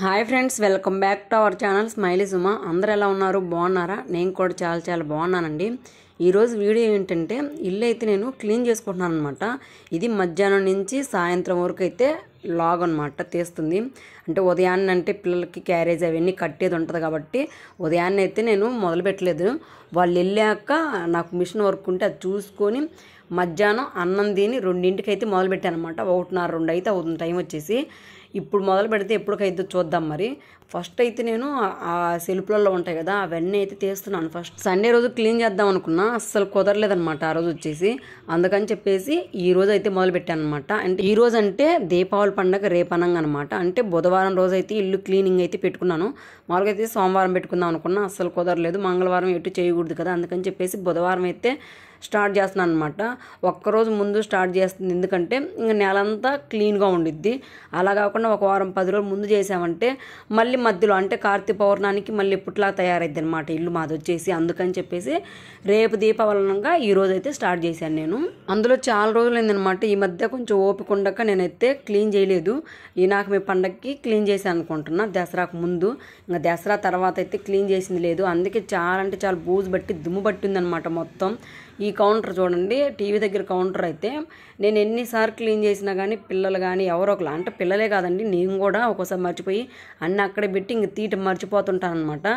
hi friends welcome back to our channel Smiley Suma అందరు ఎలా ఉన్నారు బాగున్నారా నేను కూడా చాలా చాలా బాగున్నానండి ఈరోజు వీడియో ఏంటంటే ఇల్లు అయితే నేను క్లీన్ చేసుకుంటున్నాను అనమాట ఇది మధ్యాహ్నం నుంచి సాయంత్రం వరకు అయితే లాగ్ అనమాట తీస్తుంది అంటే ఉదయాన్నే అంటే పిల్లలకి క్యారేజ్ అవన్నీ కట్టేది ఉంటుంది కాబట్టి ఉదయాన్నే అయితే నేను మొదలు పెట్టలేదు వాళ్ళు వెళ్ళాక నాకు మిషన్ వర్క్ ఉంటే అది చూసుకొని మధ్యాహ్నం అన్నం తిని రెండింటికి అయితే మొదలుపెట్టానమాట ఒకటిన్నర రెండు అయితే అవుతుంది టైం వచ్చేసి ఇప్పుడు మొదలు పెడితే ఎప్పటికైతే చూద్దాం మరి ఫస్ట్ అయితే నేను ఆ సెల్ఫ్లలో ఉంటాయి కదా అవన్నీ అయితే తీస్తున్నాను ఫస్ట్ సండే రోజు క్లీన్ చేద్దాం అనుకున్నా అస్సలు కుదరలేదనమాట ఆ రోజు వచ్చేసి అందుకని చెప్పేసి ఈ రోజు అయితే మొదలు పెట్టాను అనమాట అంటే ఈ రోజు అంటే దీపావళి పండగ రేపనంగా అనమాట అంటే బుధవారం రోజు అయితే ఇల్లు క్లీనింగ్ అయితే పెట్టుకున్నాను మామూలుగా అయితే సోమవారం పెట్టుకుందాం అనుకున్నా అస్సలు కుదరలేదు మంగళవారం ఎటు చేయకూడదు కదా అందుకని చెప్పేసి బుధవారం అయితే స్టార్ట్ చేస్తున్నాను అనమాట ఒక్కరోజు ముందు స్టార్ట్ చేస్తుంది ఎందుకంటే ఇంకా నేలంతా క్లీన్గా ఉండిద్ది అలా కాకుండా ఒక వారం పది రోజులు ముందు చేసామంటే మళ్ళీ మధ్యలో అంటే కార్తీక పౌర్ణానికి మళ్ళీ ఇప్పుట్లా తయారైద్ది అనమాట ఇల్లు మాది వచ్చేసి అందుకని చెప్పేసి రేపు దీపావళనంగా ఈ రోజు అయితే స్టార్ట్ చేశాను నేను అందులో చాలా రోజులు అయిందనమాట ఈ మధ్య కొంచెం ఓపిక ఉండక నేనైతే క్లీన్ చేయలేదు ఈ నాకు మీ పండగకి క్లీన్ చేశాను అనుకుంటున్నా దసరాకు ముందు ఇంకా దసరా తర్వాత అయితే క్లీన్ చేసింది లేదు అందుకే చాలా అంటే చాలా బూజు బట్టి దుమ్ము పట్టిందనమాట మొత్తం ఈ కౌంటర్ చూడండి టీవీ దగ్గర కౌంటర్ అయితే నేను ఎన్నిసార్లు క్లీన్ చేసినా కానీ పిల్లలు కానీ ఎవరో ఒకళ్ళు అంటే పిల్లలే కాదండి నేను కూడా ఒక్కోసారి మర్చిపోయి అన్నీ అక్కడే పెట్టి ఇంక తీట మర్చిపోతుంటాను అనమాట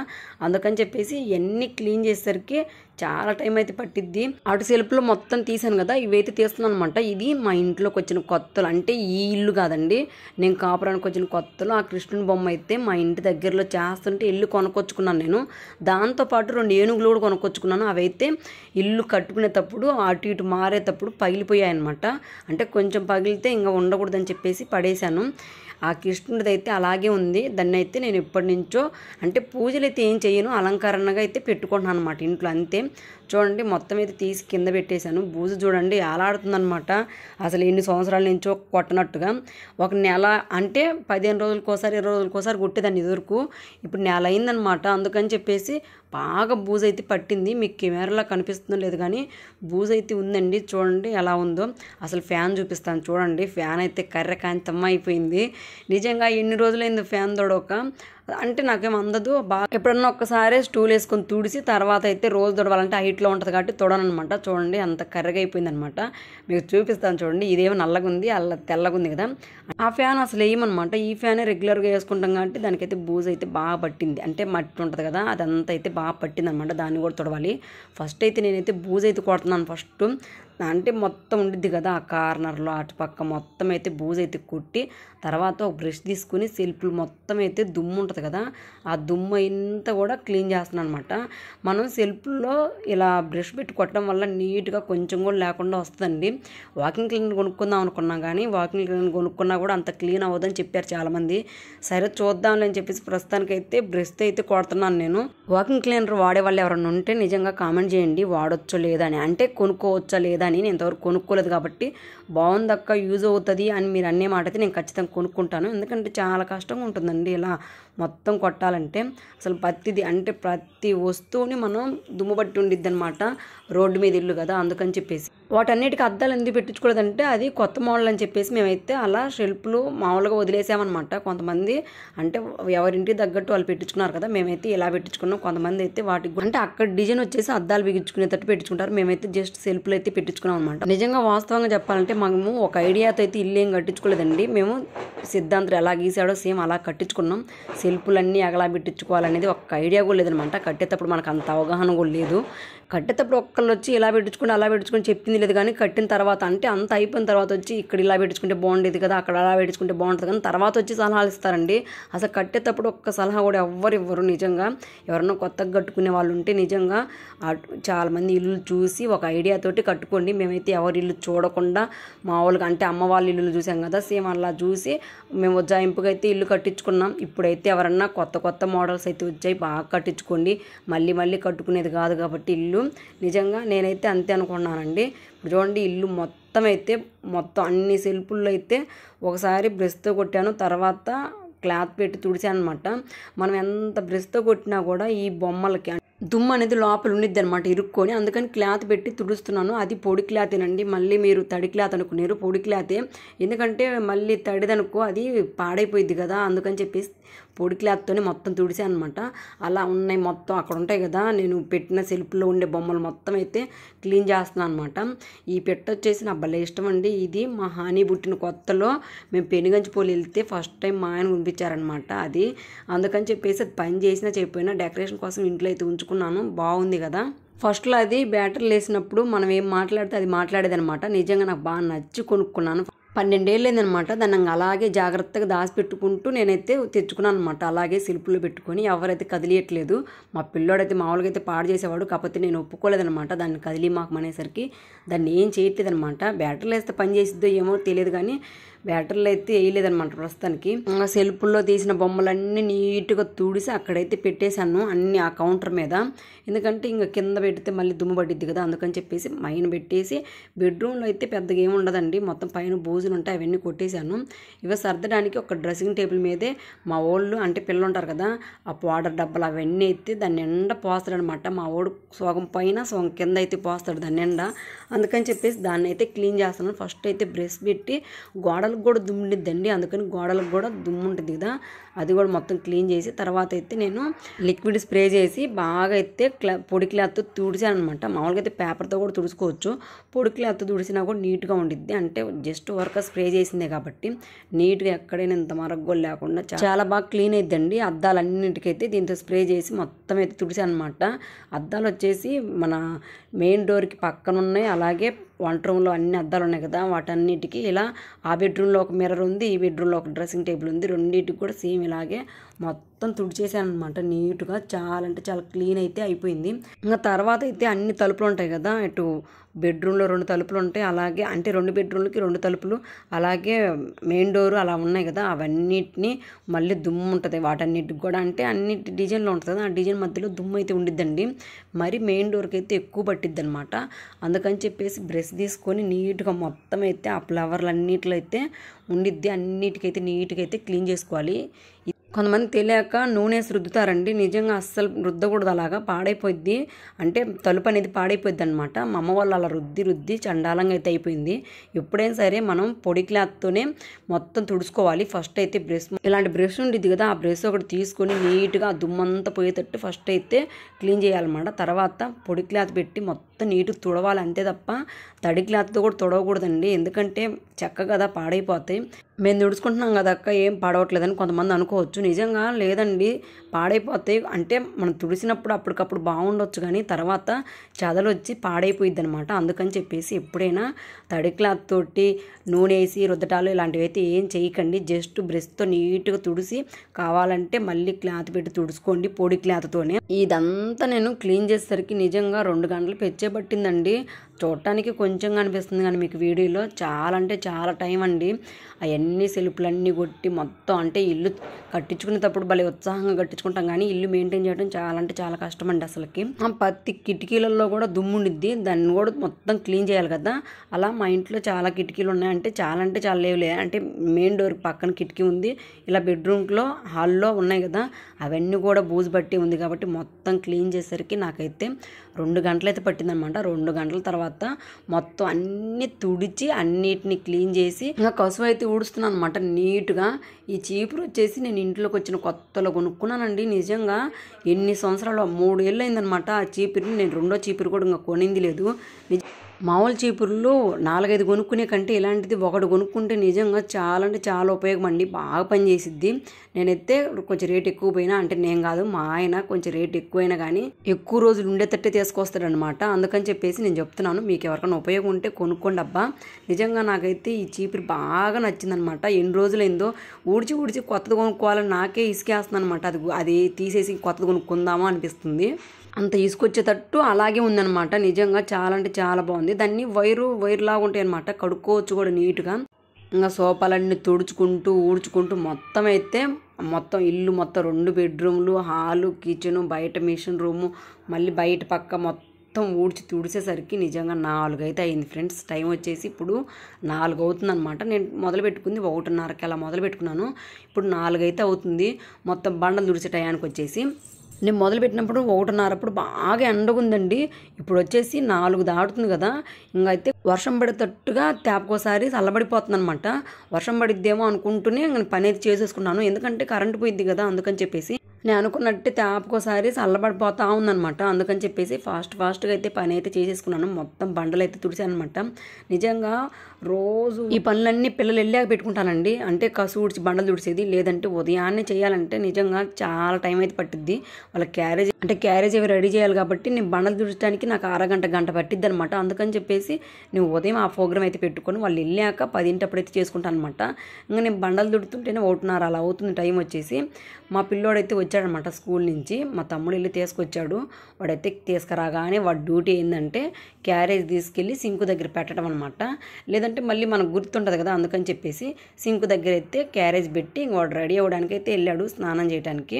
అందుకని చెప్పేసి ఎన్ని క్లీన్ చేసేసరికి చాలా టైం అయితే పట్టిద్ది అటు సెల్ఫ్లో మొత్తం తీసాను కదా ఇవైతే తీస్తున్నాను అనమాట ఇది మా ఇంట్లోకి వచ్చిన కొత్తలు అంటే ఈ ఇల్లు కాదండి నేను కాపురానికి వచ్చిన కొత్తలు ఆ కృష్ణుని బొమ్మ అయితే మా ఇంటి దగ్గరలో చేస్తుంటే ఇల్లు కొనుక్కొచ్చుకున్నాను నేను దాంతోపాటు రెండు ఏనుగులు కూడా కొనుక్కొచ్చుకున్నాను అవైతే ఇల్లు కట్టుకునేటప్పుడు అటు ఇటు మారేటప్పుడు పగిలిపోయాయి అనమాట అంటే కొంచెం పగిలితే ఇంకా ఉండకూడదని చెప్పేసి పడేశాను ఆ కృష్ణుడిదైతే అలాగే ఉంది దాన్ని అయితే నేను ఎప్పటి నుంచో అంటే పూజలు అయితే ఏం చేయను అలంకరణగా అయితే పెట్టుకుంటున్నాను అనమాట ఇంట్లో అంతే చూడండి మొత్తం ఇది తీసి కింద పెట్టేశాను బూజు చూడండి ఆలాడుతుందనమాట అసలు ఎన్ని సంవత్సరాల నుంచో కొట్టనట్టుగా ఒక నెల అంటే పదిహేను రోజులకోసారి ఇరవై రోజులకోసారి కొట్టేదాన్ని ఇదివరకు ఇప్పుడు నెల అయిందనమాట అందుకని చెప్పేసి బాగా బూజు అయితే పట్టింది మీకు కెమెరాలో కనిపిస్తుందో లేదు కానీ బూజు అయితే ఉందండి చూడండి ఎలా ఉందో అసలు ఫ్యాన్ చూపిస్తాను చూడండి ఫ్యాన్ అయితే కర్రకాంతమ్మ అయిపోయింది నిజంగా ఎన్ని రోజులైంది ఫ్యాన్ తోడొక అంటే నాకేం అందదు బాగా ఎప్పుడన్నా ఒక్కసారే స్టూల్ వేసుకొని తుడిసి తర్వాత అయితే రోజు తొడవాలంటే హైట్లో ఉంటుంది కాబట్టి తొడనమాట చూడండి అంత అయిపోయింది అనమాట మీకు చూపిస్తాను చూడండి ఇదేమో నల్లగుంది తెల్లగా తెల్లగుంది కదా ఆ ఫ్యాన్ అసలు ఏమనమాట ఈ ఫ్యానే రెగ్యులర్గా వేసుకుంటాం కాబట్టి దానికైతే బూజ్ అయితే బాగా పట్టింది అంటే మట్టి ఉంటుంది కదా అదంతా అయితే బాగా పట్టింది అనమాట దాన్ని కూడా తొడవాలి ఫస్ట్ అయితే నేనైతే బూజ్ అయితే కొడుతున్నాను ఫస్ట్ అంటే మొత్తం ఉండిద్ది కదా ఆ కార్నర్లో అటుపక్క మొత్తం అయితే బూజు అయితే కుట్టి తర్వాత ఒక బ్రష్ తీసుకుని సెల్ఫ్లు మొత్తం అయితే దుమ్ము ఉంటుంది కదా ఆ దుమ్ము అంతా కూడా క్లీన్ చేస్తున్నాను అనమాట మనం సెల్ఫ్లో ఇలా బ్రష్ పెట్టి కొట్టడం వల్ల నీట్గా కొంచెం కూడా లేకుండా వస్తుందండి వాకింగ్ క్లీన్ కొనుక్కుందాం అనుకున్నాం కానీ వాకింగ్ క్లీన్ కొనుక్కున్నా కూడా అంత క్లీన్ అవ్వదని చెప్పారు చాలామంది సరే చూద్దాంలే అని చెప్పేసి ప్రస్తుతానికి అయితే బ్రష్తో అయితే కొడుతున్నాను నేను వాకింగ్ క్లీనర్ వాడే వాళ్ళు ఎవరైనా ఉంటే నిజంగా కామెంట్ చేయండి వాడొచ్చో లేదా అని అంటే కొనుక్కోవచ్చా లేదా కానీ నేను ఎంతవరకు కొనుక్కోలేదు కాబట్టి బాగుందక్క యూజ్ అవుతుంది అని మీరు అనే మాట అయితే నేను ఖచ్చితంగా కొనుక్కుంటాను ఎందుకంటే చాలా కష్టంగా ఉంటుందండి ఇలా మొత్తం కొట్టాలంటే అసలు ప్రతిది అంటే ప్రతి వస్తువుని మనం దుమ్ము పట్టి ఉండిద్ది అనమాట రోడ్డు మీద ఇల్లు కదా అందుకని చెప్పేసి వాటన్నిటికి అద్దాలు ఎందుకు పెట్టించుకోలేదంటే అది కొత్త మోడల్ అని చెప్పేసి మేమైతే అలా షెల్ఫ్లు మామూలుగా వదిలేసామన్నమాట కొంతమంది అంటే ఎవరింటికి తగ్గట్టు వాళ్ళు పెట్టించుకున్నారు కదా మేమైతే ఇలా పెట్టించుకున్నాం కొంతమంది అయితే వాటికి అంటే అక్కడ డిజైన్ వచ్చేసి అద్దాలు బిగించుకునేటట్టు పెట్టించుకుంటారు మేమైతే జస్ట్ సెల్ఫ్లు అయితే పెట్టించుకున్నాం అనమాట నిజంగా వాస్తవంగా చెప్పాలంటే మేము ఒక ఐడియాతో అయితే ఇల్లు ఏం కట్టించుకోలేదండి మేము సిద్ధాంతం ఎలా గీసాడో సేమ్ అలా కట్టించుకున్నాం సెల్ఫ్లన్నీ అగలా పెట్టించుకోవాలనేది ఒక ఐడియా కూడా లేదనమాట కట్టేటప్పుడు మనకు అంత అవగాహన కూడా లేదు కట్టేటప్పుడు ఒక్కళ్ళు వచ్చి ఇలా పెట్టించుకుని అలా పెట్టించుకుని చెప్పింది లేదు కానీ కట్టిన తర్వాత అంటే అంత అయిపోయిన తర్వాత వచ్చి ఇక్కడ ఇలా పెట్టించుకుంటే బాగుండేది కదా అక్కడ అలా పెట్టించుకుంటే బాగుంటుంది కానీ తర్వాత వచ్చి సలహాలు ఇస్తారండి అసలు కట్టేటప్పుడు ఒక్క సలహా కూడా ఎవ్వరు ఇవ్వరు నిజంగా ఎవరన్నా కొత్తగా కట్టుకునే వాళ్ళు ఉంటే నిజంగా చాలామంది ఇల్లు చూసి ఒక ఐడియాతోటి కట్టుకోండి మేమైతే ఎవరి ఇల్లు చూడకుండా మామూలుగా అంటే అమ్మ వాళ్ళ ఇల్లు చూసాం కదా సేమ్ అలా చూసి మేము ఉజ్జాయింపుగా అయితే ఇల్లు కట్టించుకున్నాం ఇప్పుడైతే ఎవరన్నా కొత్త కొత్త మోడల్స్ అయితే వచ్చాయి బాగా కట్టించుకోండి మళ్ళీ మళ్ళీ కట్టుకునేది కాదు కాబట్టి ఇల్లు ఇల్లు నిజంగా నేనైతే అంతే అనుకున్నానండి ఇప్పుడు చూడండి ఇల్లు మొత్తం అయితే మొత్తం అన్ని సెల్పుల్లో అయితే ఒకసారి బ్రష్తో కొట్టాను తర్వాత క్లాత్ పెట్టి తుడిచాను అనమాట మనం ఎంత బ్రష్తో కొట్టినా కూడా ఈ బొమ్మలకి దుమ్ము అనేది లోపల ఉండిద్ది అనమాట ఇరుక్కొని అందుకని క్లాత్ పెట్టి తుడుస్తున్నాను అది పొడి క్లాతేనండి మళ్ళీ మీరు తడి క్లాత్ అనుకున్నారు పొడి క్లాతే ఎందుకంటే మళ్ళీ తడిదనుకో అది పాడైపోయింది కదా అందుకని చెప్పేసి పొడి క్లాత్తోనే మొత్తం తుడిసాను అనమాట అలా ఉన్నాయి మొత్తం అక్కడ ఉంటాయి కదా నేను పెట్టిన సెల్ఫ్లో ఉండే బొమ్మలు మొత్తం అయితే క్లీన్ చేస్తున్నాను అనమాట ఈ పెట్ట వచ్చేసి నా భలే ఇష్టం అండి ఇది మా హాని పుట్టిన కొత్తలో మేము పోలి వెళ్తే ఫస్ట్ టైం మా ఆయన కునిపించారనమాట అది అందుకని చెప్పేసి అది పని చేసినా చెప్పిపోయినా డెకరేషన్ కోసం ఇంట్లో అయితే ఉంచుకో ఉంచుకున్నాను బాగుంది కదా ఫస్ట్లో అది బ్యాటర్ లేసినప్పుడు మనం ఏం మాట్లాడితే అది మాట్లాడేదనమాట నిజంగా నాకు బాగా నచ్చి కొనుక్కున్నాను పన్నెండేళ్ళేందనమాట దాన్ని అలాగే జాగ్రత్తగా దాచిపెట్టుకుంటూ నేనైతే తెచ్చుకున్నాను అనమాట అలాగే సిల్పులు పెట్టుకొని ఎవరైతే కదిలియట్లేదు మా పిల్లోడైతే మామూలుగా అయితే పాడు చేసేవాడు కాకపోతే నేను ఒప్పుకోలేదనమాట దాన్ని కదిలి మాకు అనేసరికి దాన్ని ఏం చేయట్లేదనమాట బ్యాటరీలు వేస్తే పని చేసిద్దో ఏమో తెలియదు కానీ బ్యాటరీలు అయితే వేయలేదనమాట ప్రస్తుతానికి సెల్ఫుల్లో తీసిన బొమ్మలన్నీ నీట్గా తుడిసి అక్కడైతే పెట్టేశాను అన్ని ఆ కౌంటర్ మీద ఎందుకంటే ఇంకా కింద పెడితే మళ్ళీ దుమ్ము పడిద్ది కదా అందుకని చెప్పేసి మైన పెట్టేసి బెడ్రూమ్లో అయితే పెద్దగా ఏమి ఉండదండి మొత్తం పైన భోజనం ఉంటాయి అవన్నీ కొట్టేశాను ఇవి సర్దడానికి ఒక డ్రెస్సింగ్ టేబుల్ మీదే మా వాళ్ళు అంటే పిల్లలు ఉంటారు కదా ఆ పౌడర్ డబ్బాలు అవన్నీ అయితే దాన్ని నిండా పోస్తాడు అనమాట మా వాడు సోగం పైన సోగం కింద అయితే పోస్తాడు దాన్ని నిండా అందుకని చెప్పేసి దాన్ని అయితే క్లీన్ చేస్తాను ఫస్ట్ అయితే బ్రష్ పెట్టి గోడ గోడలకు కూడా దుమ్ముండిద్దండి అందుకని గోడలకు కూడా దుమ్ము కదా అది కూడా మొత్తం క్లీన్ చేసి తర్వాత అయితే నేను లిక్విడ్ స్ప్రే చేసి బాగా అయితే క్లా పొడి క్లాత్ తుడిచాను అనమాట మామూలుగా అయితే పేపర్తో కూడా తుడుచుకోవచ్చు పొడి క్లాత్ తుడిచినా కూడా నీట్గా ఉండిద్ది అంటే జస్ట్ వర్క్ స్ప్రే చేసిందే కాబట్టి నీట్గా ఎక్కడైనా ఇంత మరగ్గో లేకుండా చాలా బాగా క్లీన్ అయిద్దండి అద్దాలన్నింటికైతే దీంతో స్ప్రే చేసి మొత్తం అయితే తుడిచాను అనమాట అద్దాలు వచ్చేసి మన మెయిన్ డోర్కి పక్కన ఉన్నాయి అలాగే వంట రూమ్లో అన్ని అద్దాలు ఉన్నాయి కదా వాటన్నిటికీ ఇలా ఆ బెడ్రూమ్లో ఒక మిర్రర్ ఉంది ఈ బెడ్రూమ్లో ఒక డ్రెస్సింగ్ టేబుల్ ఉంది రెండింటికి కూడా సేమ్ ఇలాగే మొత్తం తుడిచేసాను అనమాట నీట్గా చాలా అంటే చాలా క్లీన్ అయితే అయిపోయింది ఇంకా తర్వాత అయితే అన్ని తలుపులు ఉంటాయి కదా ఇటు బెడ్రూమ్లో రెండు తలుపులు ఉంటాయి అలాగే అంటే రెండు బెడ్రూమ్లకి రెండు తలుపులు అలాగే మెయిన్ డోర్ అలా ఉన్నాయి కదా అవన్నిటిని మళ్ళీ దుమ్ము ఉంటుంది వాటన్నిటికి కూడా అంటే అన్ని డిజైన్లో ఉంటుంది ఆ డిజైన్ మధ్యలో దుమ్ము అయితే ఉండిద్దండి మరి మెయిన్ డోర్కి అయితే ఎక్కువ పట్టిద్ది అనమాట అందుకని చెప్పేసి బ్రష్ తీసుకొని నీట్గా మొత్తం అయితే ఆ ఫ్లవర్లు అన్నిట్లో అయితే ఉండిద్ది అన్నిటికైతే నీట్గా అయితే క్లీన్ చేసుకోవాలి కొంతమంది తెలియక నూనె వేసి రుద్దుతారండి నిజంగా అస్సలు రుద్దకూడదు అలాగా పాడైపోయింది అంటే తలుపు అనేది పాడైపోయింది అనమాట మా అమ్మ వాళ్ళు అలా రుద్ది రుద్ది చండాలంగా అయితే అయిపోయింది ఎప్పుడైనా సరే మనం పొడి క్లాత్తోనే మొత్తం తుడుచుకోవాలి ఫస్ట్ అయితే బ్రష్ ఇలాంటి బ్రష్ ఉండేది కదా ఆ బ్రష్ ఒకటి తీసుకొని నీట్గా దుమ్మంతా పోయేటట్టు ఫస్ట్ అయితే క్లీన్ చేయాలన్నమాట తర్వాత పొడి క్లాత్ పెట్టి మొత్తం మొత్తం నీటు తుడవాలి అంతే తప్ప తడి క్లాత్తో కూడా తుడవకూడదండి ఎందుకంటే చెక్క కదా పాడైపోతాయి మేము నుడుచుకుంటున్నాం కదా అక్క ఏం పాడవట్లేదని కొంతమంది అనుకోవచ్చు నిజంగా లేదండి పాడైపోతాయి అంటే మనం తుడిసినప్పుడు అప్పటికప్పుడు బాగుండొచ్చు కానీ తర్వాత చదలు వచ్చి పాడైపోయిద్ది అనమాట అందుకని చెప్పేసి ఎప్పుడైనా తడి క్లాత్ తోటి నూనె వేసి రుద్దటాలు ఇలాంటివి అయితే ఏం చేయకండి జస్ట్ బ్రష్తో నీట్గా తుడిసి కావాలంటే మళ్ళీ క్లాత్ పెట్టి తుడుచుకోండి పొడి క్లాత్తోనే ఇదంతా నేను క్లీన్ చేసేసరికి నిజంగా రెండు గంటలు పెంచే చేయబట్టిందండి చూడటానికి కొంచెం కనిపిస్తుంది కానీ మీకు వీడియోలో చాలా అంటే చాలా టైం అండి అవన్నీ సెల్ఫ్లన్నీ కొట్టి మొత్తం అంటే ఇల్లు కట్టించుకునేటప్పుడు భలే ఉత్సాహంగా కట్టించుకుంటాం కానీ ఇల్లు మెయింటైన్ చేయడం చాలా అంటే చాలా కష్టం అండి అసలుకి పత్తి కిటికీలలో కూడా దుమ్ముండిద్ది దాన్ని కూడా మొత్తం క్లీన్ చేయాలి కదా అలా మా ఇంట్లో చాలా కిటికీలు ఉన్నాయంటే చాలా అంటే చాలా లేవులే అంటే మెయిన్ డోర్ పక్కన కిటికీ ఉంది ఇలా బెడ్రూమ్లో హాల్లో ఉన్నాయి కదా అవన్నీ కూడా బూజు పట్టి ఉంది కాబట్టి మొత్తం క్లీన్ చేసేసరికి నాకైతే రెండు గంటలైతే పట్టిందనమాట రెండు గంటల తర్వాత తర్వాత మొత్తం అన్ని తుడిచి అన్నిటిని క్లీన్ చేసి ఇంకా కసువు అయితే ఊడుస్తున్నాను అనమాట నీట్గా ఈ చీపురు వచ్చేసి నేను ఇంట్లోకి వచ్చిన కొత్తలో కొనుక్కున్నానండి నిజంగా ఎన్ని సంవత్సరాలు మూడేళ్ళు అయిందనమాట ఆ చీపురిని నేను రెండో చీపురు కూడా ఇంకా కొనింది లేదు నిజ మామూలు చీపుర్లు నాలుగైదు కొనుక్కునే కంటే ఇలాంటిది ఒకటి కొనుక్కుంటే నిజంగా చాలా అంటే చాలా ఉపయోగం అండి బాగా పనిచేసిద్ది నేనైతే కొంచెం రేట్ ఎక్కువ పోయినా అంటే నేను కాదు మా ఆయన కొంచెం రేట్ ఎక్కువైనా కానీ ఎక్కువ రోజులు ఉండేటట్టే తీసుకొస్తాడనమాట అందుకని చెప్పేసి నేను చెప్తున్నాను మీకు ఎవరికైనా ఉపయోగం ఉంటే కొనుక్కోండి అబ్బా నిజంగా నాకైతే ఈ చీపురు బాగా నచ్చిందనమాట ఎన్ని రోజులైందో ఊడ్చి ఊడిచి కొత్తది కొనుక్కోవాలని నాకే ఇసుకేస్తుంది అనమాట అది అది తీసేసి కొత్తది కొనుక్కుందామా అనిపిస్తుంది అంత తీసుకొచ్చేటట్టు అలాగే ఉందనమాట నిజంగా చాలా అంటే చాలా బాగుంది దాన్ని వైరు వైర్లాగా ఉంటాయి అనమాట కడుక్కోవచ్చు కూడా నీట్గా ఇంకా సోఫాలన్నీ తుడుచుకుంటూ ఊడ్చుకుంటూ మొత్తం అయితే మొత్తం ఇల్లు మొత్తం రెండు బెడ్రూమ్లు హాలు కిచెను బయట మిషన్ రూము మళ్ళీ బయట పక్క మొత్తం ఊడ్చి తుడిచేసరికి నిజంగా నాలుగు అయితే అయింది ఫ్రెండ్స్ టైం వచ్చేసి ఇప్పుడు నాలుగు అవుతుంది అనమాట నేను మొదలు పెట్టుకుంది ఒకటిన్నరకి అలా మొదలు పెట్టుకున్నాను ఇప్పుడు నాలుగు అయితే అవుతుంది మొత్తం బండలు తుడిచే టయానికి వచ్చేసి నేను మొదలుపెట్టినప్పుడు ఒకటిన్నరప్పుడు బాగా ఎండగుందండి ఇప్పుడు వచ్చేసి నాలుగు దాటుతుంది కదా ఇంకైతే వర్షం పడేటట్టుగా తేపకోసారి చల్లబడిపోతుందనమాట వర్షం పడిద్దేమో అనుకుంటూనే పని అయితే చేసేసుకున్నాను ఎందుకంటే కరెంట్ పోయింది కదా అందుకని చెప్పేసి నేను అనుకున్నట్టు తేపకోసారి చల్లబడిపోతా ఉందనమాట అందుకని చెప్పేసి ఫాస్ట్ ఫాస్ట్గా అయితే పని అయితే చేసేసుకున్నాను మొత్తం బండలు అయితే తుడిచానమాట నిజంగా రోజు ఈ పనులన్నీ పిల్లలు వెళ్ళాక పెట్టుకుంటానండి అంటే ఊడ్చి బండలు తుడిసేది లేదంటే ఉదయాన్నే చేయాలంటే నిజంగా చాలా టైం అయితే పట్టిద్ది వాళ్ళ క్యారేజ్ అంటే క్యారేజ్ అవి రెడీ చేయాలి కాబట్టి నేను బండలు తుడిచడానికి నాకు అరగంట గంట పట్టిద్ది అనమాట అందుకని చెప్పేసి నువ్వు ఉదయం ఆ ప్రోగ్రామ్ అయితే పెట్టుకొని వాళ్ళు వెళ్ళాక పదింటప్పుడు అయితే చేసుకుంటాను అనమాట ఇంకా నేను బండలు దుడుతుంటేనే ఒకటిన్నర అలా అవుతుంది టైం వచ్చేసి మా పిల్లోడైతే వచ్చాడనమాట స్కూల్ నుంచి మా తమ్ముడు వెళ్ళి తీసుకొచ్చాడు వాడైతే తీసుకురాగానే వాడి డ్యూటీ ఏంటంటే క్యారేజ్ తీసుకెళ్ళి సింకు దగ్గర పెట్టడం అనమాట లేదంటే మళ్ళీ మనకు గుర్తుంటుంది కదా అందుకని చెప్పేసి సింకు దగ్గర అయితే క్యారేజ్ పెట్టి వాడు రెడీ అవ్వడానికి అయితే వెళ్ళాడు స్నానం చేయడానికి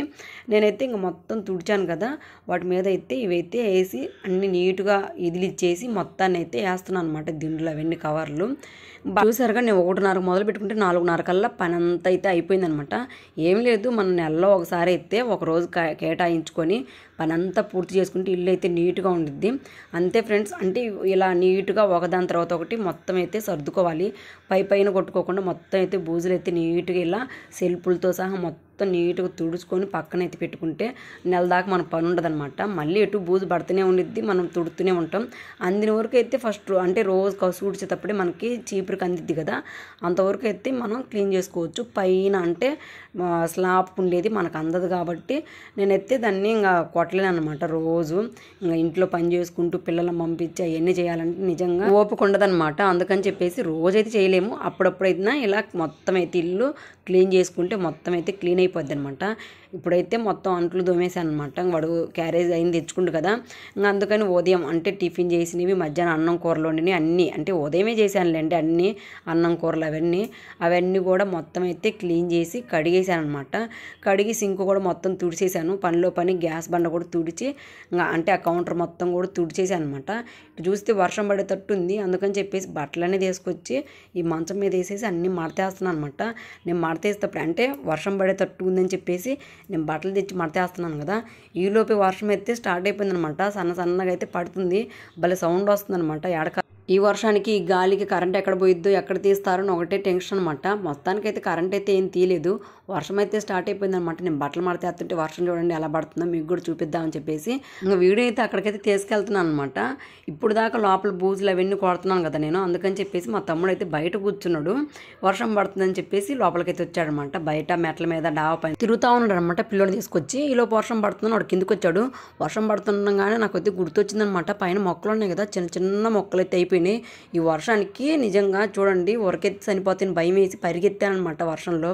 నేనైతే ఇంక మొత్తం తుడిచాను కదా వాటి మీద అయితే ఇవైతే వేసి అన్ని నీట్గా ఇదిలిచ్చేసి మొత్తాన్ని అయితే వేస్తున్నాను అనమాట అనమాట దిండులు అవన్నీ కవర్లు చూసారుగా నేను ఒకటిన్నర మొదలు పెట్టుకుంటే నాలుగున్నర కల్లా పని అంతా అయితే అయిపోయిందనమాట ఏం లేదు మనం నెలలో ఒకసారి అయితే ఒక రోజు కేటాయించుకొని పని అంతా పూర్తి చేసుకుంటే ఇల్లు అయితే నీట్గా ఉండిద్ది అంతే ఫ్రెండ్స్ అంటే ఇలా నీట్గా ఒకదాని తర్వాత ఒకటి మొత్తం అయితే సర్దుకోవాలి పై పైన కొట్టుకోకుండా మొత్తం అయితే బూజులు అయితే నీట్గా ఇలా సెల్పులతో సహా మొత్తం మొత్తం నీట్గా తుడుచుకొని పక్కన అయితే పెట్టుకుంటే నెల దాకా మన పని ఉండదనమాట మళ్ళీ ఎటు బూజు పడుతూనే ఉండిద్ది మనం తుడుతూనే ఉంటాం అందిన వరకు అయితే ఫస్ట్ అంటే రోజు కసు ఊడ్చేటప్పుడే మనకి చీపురికి అందిద్ది కదా అంతవరకు అయితే మనం క్లీన్ చేసుకోవచ్చు పైన అంటే స్లాప్ ఉండేది మనకు అందదు కాబట్టి నేనైతే దాన్ని ఇంకా కొట్ట పొట్లనే అనమాట రోజు ఇంకా ఇంట్లో పని చేసుకుంటూ పిల్లలను పంపించి అవన్నీ చేయాలంటే నిజంగా ఓపిక అనమాట అందుకని చెప్పేసి రోజైతే చేయలేము అప్పుడప్పుడైనా ఇలా మొత్తం అయితే ఇల్లు క్లీన్ చేసుకుంటే మొత్తం అయితే క్లీన్ అయిపోద్ది అనమాట ఇప్పుడైతే మొత్తం అంట్లు దోమేశాను అనమాట వాడు క్యారేజ్ అయింది తెచ్చుకుంటు కదా ఇంకా అందుకని ఉదయం అంటే టిఫిన్ చేసినవి మధ్యాహ్నం అన్నం కూరలు వండినవి అన్నీ అంటే ఉదయమే చేశానులేండి అన్నీ అన్నం కూరలు అవన్నీ అవన్నీ కూడా మొత్తం అయితే క్లీన్ చేసి కడిగేశాను అనమాట కడిగి సింక్ కూడా మొత్తం తుడిచేశాను పనిలో పని గ్యాస్ బండ కూడా తుడిచి అంటే ఆ కౌంటర్ మొత్తం కూడా తుడిచేశాను అనమాట చూస్తే వర్షం పడేటట్టు ఉంది అందుకని చెప్పేసి బట్టలన్నీ తీసుకొచ్చి ఈ మంచం మీద వేసేసి అన్నీ మడతేస్తున్నాను అనమాట నేను మడత మడతేసేటప్పుడు అంటే వర్షం పడేటట్టు ఉందని చెప్పేసి నేను బట్టలు తెచ్చి మడతేస్తున్నాను కదా లోపే వర్షం అయితే స్టార్ట్ అయిపోయిందనమాట సన్న సన్నగా అయితే పడుతుంది భలే సౌండ్ వస్తుందనమాట ఎడక ఈ వర్షానికి ఈ గాలికి కరెంట్ ఎక్కడ పోయిద్దో ఎక్కడ తీస్తారో అని ఒకటే టెన్షన్ అనమాట మొత్తానికైతే కరెంట్ అయితే ఏం తీయలేదు వర్షం అయితే స్టార్ట్ అయిపోయింది అనమాట నేను బట్టలు మడతేస్తుంటే వర్షం చూడండి ఎలా పడుతుందో మీకు కూడా చూపిద్దామని చెప్పేసి ఇంకా వీడియో అయితే అక్కడికైతే తీసుకెళ్తున్నాను అనమాట ఇప్పుడు దాకా లోపల బూజులు అవన్నీ కొడుతున్నాను కదా నేను అందుకని చెప్పేసి మా తమ్ముడు అయితే బయట కూర్చున్నాడు వర్షం పడుతుందని చెప్పేసి లోపలికైతే వచ్చాడనమాట బయట మెట్ల మీద డాబా పైన తిరుగుతూ ఉన్నాడు అనమాట పిల్లోని తీసుకొచ్చి ఈలో వర్షం పడుతుందని వాడు కిందకి వచ్చాడు వర్షం పడుతుండగానే నాకైతే గుర్తొచ్చిందనమాట పైన మొక్కలు ఉన్నాయి కదా చిన్న చిన్న మొక్కలు అయితే అయిపోయినాయి ఈ వర్షానికి నిజంగా చూడండి ఉరకెత్తి చనిపోతే భయం వేసి పరిగెత్తాను అనమాట వర్షంలో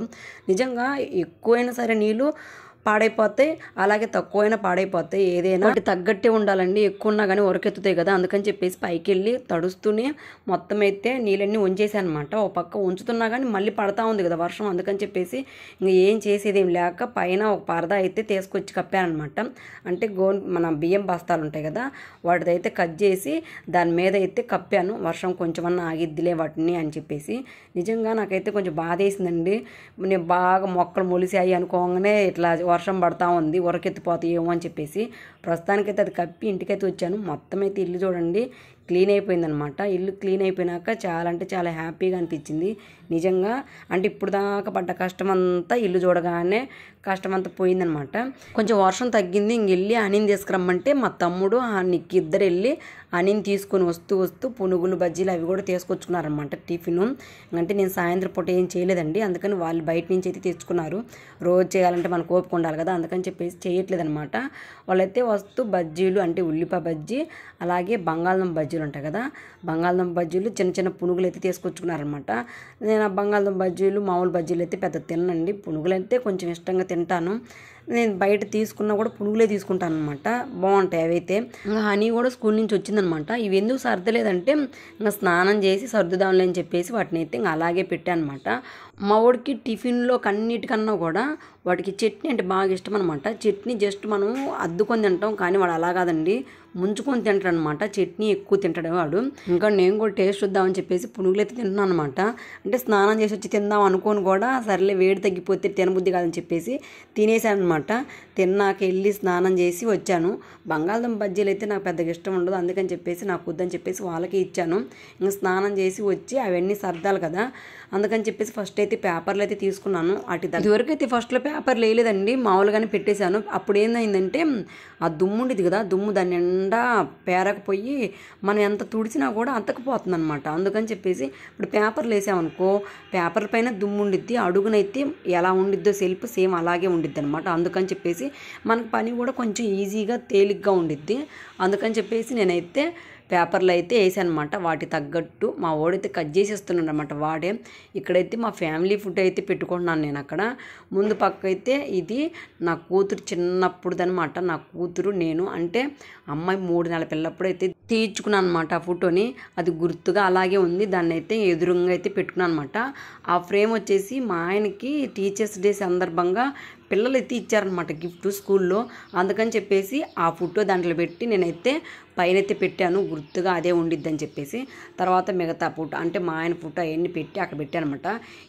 నిజంగా ఎక్కువైనా సరే నీళ్ళు పాడైపోతాయి అలాగే తక్కువైనా పాడైపోతాయి ఏదైనా వాటి తగ్గట్టే ఉండాలండి ఎక్కువ ఉన్నా కానీ ఉరకెత్తుతాయి కదా అందుకని చెప్పేసి పైకి వెళ్ళి తడుస్తూనే మొత్తం అయితే నీళ్ళన్నీ ఉంచేసాను అనమాట ఓ పక్క ఉంచుతున్నా కానీ మళ్ళీ పడతా ఉంది కదా వర్షం అందుకని చెప్పేసి ఇంక ఏం చేసేది ఏం లేక పైన ఒక పరదా అయితే తీసుకొచ్చి కప్పానమాట అంటే గోన్ మన బియ్యం బస్తాలు ఉంటాయి కదా వాటిదైతే కట్ చేసి దాని మీద అయితే కప్పాను వర్షం కొంచెమన్నా ఆగిద్దిలే వాటిని అని చెప్పేసి నిజంగా నాకైతే కొంచెం బాధ వేసిందండి నేను బాగా మొక్కలు మొలిసాయి అనుకోగానే ఇట్లా వర్షం పడతా ఉంది ఉరకెత్తిపోతాయి ఏమో అని చెప్పేసి ప్రస్తుతానికైతే అది కప్పి ఇంటికైతే వచ్చాను మొత్తం అయితే ఇల్లు చూడండి క్లీన్ అయిపోయిందనమాట ఇల్లు క్లీన్ అయిపోయినాక చాలా అంటే చాలా హ్యాపీగా అనిపించింది నిజంగా అంటే ఇప్పుడు దాకా పడ్డ కష్టం అంతా ఇల్లు చూడగానే కష్టం అంతా పోయిందనమాట కొంచెం వర్షం తగ్గింది ఇంక వెళ్ళి అనిని తీసుకురమ్మంటే మా తమ్ముడు నిక్కి ఇద్దరు వెళ్ళి అనిని తీసుకొని వస్తూ వస్తూ పునుగులు బజ్జీలు అవి కూడా తీసుకొచ్చుకున్నారనమాట టిఫిన్ అంటే నేను సాయంత్రం పూట ఏం చేయలేదండి అందుకని వాళ్ళు బయట నుంచి అయితే తెచ్చుకున్నారు రోజు చేయాలంటే మనకు కోపం ఉండాలి కదా అందుకని చెప్పేసి చేయట్లేదనమాట వాళ్ళైతే వస్తూ బజ్జీలు అంటే ఉల్లిపాయ బజ్జీ అలాగే బంగాళదుంప బజ్జీలు ఉంటాయి కదా బంగాళదుంప బజ్జీలు చిన్న చిన్న పునుగులు అయితే తీసుకొచ్చుకున్నారనమాట నేను ఆ బంగాళదుంప బజ్జీలు మామూలు బజ్జీలు అయితే పెద్ద తినండి పునుగులు అయితే కొంచెం ఇష్టంగా తింటాను నేను బయట తీసుకున్నా కూడా పునుగులే తీసుకుంటాను అనమాట బాగుంటాయి అవైతే ఇంకా హనీ కూడా స్కూల్ నుంచి వచ్చిందనమాట ఇవి ఎందుకు సర్దలేదంటే ఇంకా స్నానం చేసి సర్దుదాంలే అని చెప్పేసి వాటిని అయితే ఇంకా అలాగే పెట్టానమాట మా వాడికి టిఫిన్లో కన్నిటికన్నా కూడా వాడికి చట్నీ అంటే బాగా ఇష్టం అనమాట చట్నీ జస్ట్ మనం అద్దుకొని తింటాం కానీ వాడు అలా కాదండి ముంచుకొని తింటాడు అనమాట చట్నీ ఎక్కువ తింటాడు వాడు ఇంకా నేను కూడా టేస్ట్ చూద్దామని చెప్పేసి పునుగులైతే అయితే తింటున్నాను అనమాట అంటే స్నానం చేసి వచ్చి తిందాం అనుకోని కూడా సర్లే వేడి తగ్గిపోతే తినబుద్ధి కాదని చెప్పేసి తినేసాను అనమాట తిన్నాక వెళ్ళి స్నానం చేసి వచ్చాను బంగాళదుంప బజ్జీలు అయితే నాకు పెద్దగా ఇష్టం ఉండదు అందుకని చెప్పేసి నాకు వద్దని చెప్పేసి వాళ్ళకి ఇచ్చాను ఇంకా స్నానం చేసి వచ్చి అవన్నీ సర్దాలి కదా అందుకని చెప్పేసి ఫస్ట్ అయితే పేపర్లు అయితే తీసుకున్నాను అటు ఇదివరకు అయితే ఫస్ట్లో పేపర్ లేదండి మామూలుగానే పెట్టేశాను అప్పుడు ఏమైందంటే ఆ దుమ్ము ఉండేది కదా దుమ్ము దాని నిండా పేరకపోయి మనం ఎంత తుడిచినా కూడా అతకపోతుంది అనమాట అందుకని చెప్పేసి ఇప్పుడు పేపర్లు వేసామనుకో పేపర్ పైన దుమ్ము ఉండిద్ది అడుగునైతే ఎలా ఉండిద్దో సెల్ఫ్ సేమ్ అలాగే ఉండిద్ది అనమాట అందుకని చెప్పేసి మనకు పని కూడా కొంచెం ఈజీగా తేలిగ్గా ఉండిద్ది అందుకని చెప్పేసి నేనైతే పేపర్లు అయితే వేసానమాట వాటి తగ్గట్టు మా ఓడైతే కట్ చేసేస్తున్నాడు అనమాట వాడే ఇక్కడైతే మా ఫ్యామిలీ ఫుడ్ అయితే పెట్టుకుంటున్నాను నేను అక్కడ ముందు పక్క అయితే ఇది నా కూతురు చిన్నప్పుడుదనమాట నా కూతురు నేను అంటే అమ్మాయి మూడు నెలల పిల్లప్పుడు అయితే తీర్చుకున్నాను అనమాట ఆ ఫోటోని అది గుర్తుగా అలాగే ఉంది దాన్ని అయితే ఎదురుగా అయితే పెట్టుకున్నాను అనమాట ఆ ఫ్రేమ్ వచ్చేసి మా ఆయనకి టీచర్స్ డే సందర్భంగా పిల్లలు ఎత్తి ఇచ్చారనమాట గిఫ్ట్ స్కూల్లో అందుకని చెప్పేసి ఆ ఫోటో దాంట్లో పెట్టి నేనైతే పైన అయితే పెట్టాను గుర్తుగా అదే ఉండిద్దని చెప్పేసి తర్వాత మిగతా ఫోటో అంటే మా ఆయన ఫోటో అవన్నీ పెట్టి అక్కడ పెట్టానమాట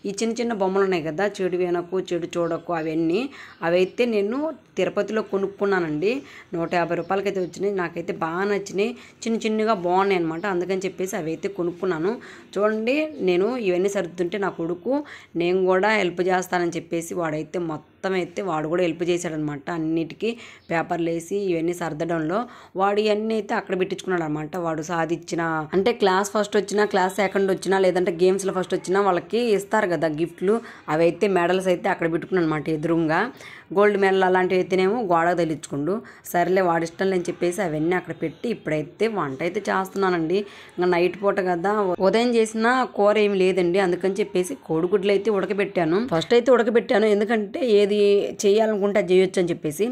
ఈ చిన్న చిన్న బొమ్మలు ఉన్నాయి కదా చెడు వెనకు చెడు చూడకు అవన్నీ అవైతే నేను తిరుపతిలో కొనుక్కున్నానండి నూట యాభై రూపాయలకైతే వచ్చినాయి నాకైతే బాగా నచ్చినాయి చిన్న చిన్నగా బాగున్నాయి అనమాట అందుకని చెప్పేసి అవైతే కొనుక్కున్నాను చూడండి నేను ఇవన్నీ సర్దుతుంటే నా కొడుకు నేను కూడా హెల్ప్ చేస్తానని చెప్పేసి వాడైతే మొత్తం మొత్తం అయితే వాడు కూడా హెల్ప్ చేశాడనమాట అన్నిటికీ పేపర్లు వేసి ఇవన్నీ సర్దడంలో వాడు ఇవన్నీ అయితే అక్కడ పెట్టించుకున్నాడు అనమాట వాడు సాధించిన అంటే క్లాస్ ఫస్ట్ వచ్చినా క్లాస్ సెకండ్ వచ్చినా లేదంటే గేమ్స్లో ఫస్ట్ వచ్చినా వాళ్ళకి ఇస్తారు కదా గిఫ్ట్లు అవి అయితే మెడల్స్ అయితే అక్కడ పెట్టుకున్నాడు అనమాట ఎదురుగా గోల్డ్ మెడల్ అలాంటివి అయితేనేమో గోడకు తగిలించుకుండు సరేలే వాడి ఇష్టం లేని చెప్పేసి అవన్నీ అక్కడ పెట్టి ఇప్పుడైతే వంట అయితే చేస్తున్నానండి ఇంకా నైట్ పూట కదా ఉదయం చేసినా కూర ఏమి లేదండి అందుకని చెప్పేసి కోడిగుడ్లు అయితే ఉడకబెట్టాను ఫస్ట్ అయితే ఉడకబెట్టాను ఎందుకంటే ఏది చేయాలనుకుంటే చేయొచ్చు అని చెప్పేసి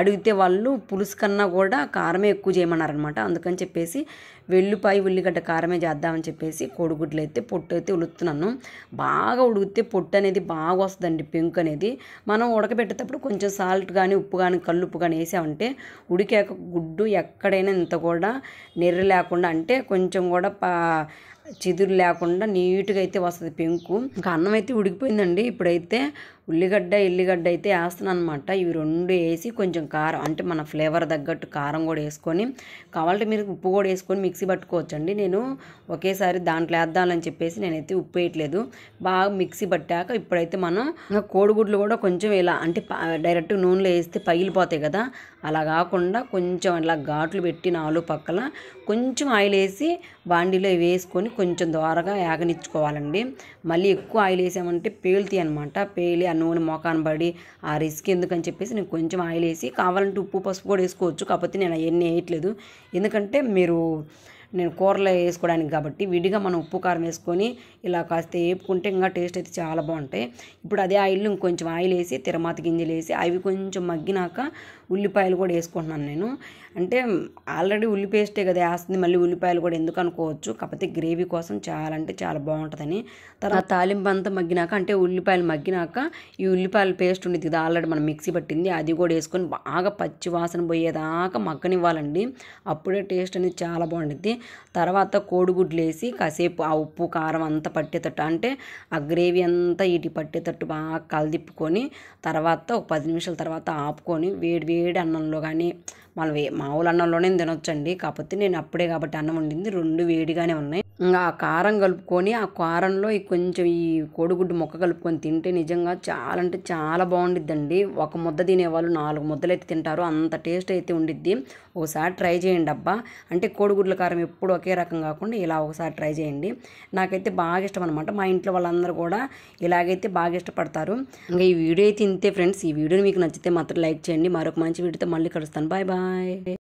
అడిగితే వాళ్ళు పులుసు కన్నా కూడా కారమే ఎక్కువ చేయమన్నారనమాట అందుకని చెప్పేసి వెల్లుపాయి ఉల్లిగడ్డ కారమే చేద్దామని చెప్పేసి కోడిగుడ్లు అయితే పొట్టు అయితే ఉలుతున్నాను బాగా ఉడికితే పొట్టు అనేది బాగా వస్తుందండి పెంకు అనేది మనం ఉడకబెట్టేటప్పుడు కొంచెం సాల్ట్ కానీ ఉప్పు కానీ కళ్ళు ఉప్పు కానీ వేసామంటే ఉడికాక గుడ్డు ఎక్కడైనా ఇంత కూడా నెర్ర లేకుండా అంటే కొంచెం కూడా పా చిదురు లేకుండా నీట్గా అయితే వస్తుంది పెంకు ఇంకా అన్నం అయితే ఉడికిపోయిందండి ఇప్పుడైతే ఉల్లిగడ్డ ఎల్లిగడ్డ అయితే వేస్తున్నాను అనమాట ఇవి రెండు వేసి కొంచెం కారం అంటే మన ఫ్లేవర్ తగ్గట్టు కారం కూడా వేసుకొని కావాలంటే మీరు ఉప్పు కూడా వేసుకొని మిక్సీ పట్టుకోవచ్చండి నేను ఒకేసారి దాంట్లో వేద్దామని చెప్పేసి నేనైతే ఉప్పు వేయట్లేదు బాగా మిక్సీ పట్టాక ఇప్పుడైతే మనం కోడిగుడ్లు కూడా కొంచెం ఇలా అంటే డైరెక్ట్ నూనెలో వేస్తే పగిలిపోతాయి కదా అలా కాకుండా కొంచెం ఇలా ఘాట్లు పెట్టి నాలుగు పక్కల కొంచెం ఆయిల్ వేసి బాండీలో వేసుకొని కొంచెం ద్వారగా ఏగనిచ్చుకోవాలండి మళ్ళీ ఎక్కువ ఆయిల్ వేసామంటే పేలుతాయి అనమాట పేలి అన్న నూనె మోకాను పడి ఆ రిస్క్ ఎందుకని చెప్పేసి నేను కొంచెం ఆయిల్ వేసి కావాలంటే ఉప్పు పసుపు కూడా వేసుకోవచ్చు కాకపోతే నేను అవన్నీ వేయట్లేదు ఎందుకంటే మీరు నేను కూరలో వేసుకోవడానికి కాబట్టి విడిగా మనం ఉప్పు కారం వేసుకొని ఇలా కాస్త వేపుకుంటే ఇంకా టేస్ట్ అయితే చాలా బాగుంటాయి ఇప్పుడు అదే ఆయిల్ ఇంకొంచెం ఆయిల్ వేసి తిరమాత గింజలు వేసి అవి కొంచెం మగ్గినాక ఉల్లిపాయలు కూడా వేసుకుంటున్నాను నేను అంటే ఆల్రెడీ ఉల్లి పేస్టే కదా వేస్తుంది మళ్ళీ ఉల్లిపాయలు కూడా ఎందుకు అనుకోవచ్చు కాకపోతే గ్రేవీ కోసం చాలా అంటే చాలా బాగుంటుందని తర్వాత తాలింపు అంతా మగ్గినాక అంటే ఉల్లిపాయలు మగ్గినాక ఈ ఉల్లిపాయల పేస్ట్ ఉండేది కదా ఆల్రెడీ మనం మిక్సీ పట్టింది అది కూడా వేసుకొని బాగా పచ్చి వాసన పోయేదాకా మగ్గనివ్వాలండి అప్పుడే టేస్ట్ అనేది చాలా బాగుంటుంది తర్వాత కోడిగుడ్లు వేసి కాసేపు ఆ ఉప్పు కారం అంతా పట్టేటట్టు అంటే ఆ గ్రేవీ అంతా ఇటు పట్టేటట్టు బాగా కలదిప్పుకొని తర్వాత ఒక పది నిమిషాల తర్వాత ఆపుకొని వేడి వేడి వేడి అన్నంలో కానీ మనం మామూలు అన్నంలోనే తినొచ్చండి కాకపోతే నేను అప్పుడే కాబట్టి అన్నం వండింది రెండు వేడిగానే ఉన్నాయి ఇంకా ఆ కారం కలుపుకొని ఆ కారంలో ఈ కొంచెం ఈ కోడిగుడ్డు మొక్క కలుపుకొని తింటే నిజంగా చాలా అంటే చాలా బాగుండిద్దండి ఒక ముద్ద తినేవాళ్ళు నాలుగు ముద్దలు అయితే తింటారు అంత టేస్ట్ అయితే ఉండిద్ది ఒకసారి ట్రై చేయండి అబ్బా అంటే కోడిగుడ్ల కారం ఎప్పుడు ఒకే రకం కాకుండా ఇలా ఒకసారి ట్రై చేయండి నాకైతే బాగా ఇష్టం అనమాట మా ఇంట్లో వాళ్ళందరూ కూడా ఇలాగైతే బాగా ఇష్టపడతారు ఇంకా ఈ వీడియో అయితే ఇంతే ఫ్రెండ్స్ ఈ వీడియోని మీకు నచ్చితే మాత్రం లైక్ చేయండి మరొక మంచి వీడియోతో మళ్ళీ కలుస్తాను బాయ్ బాయ్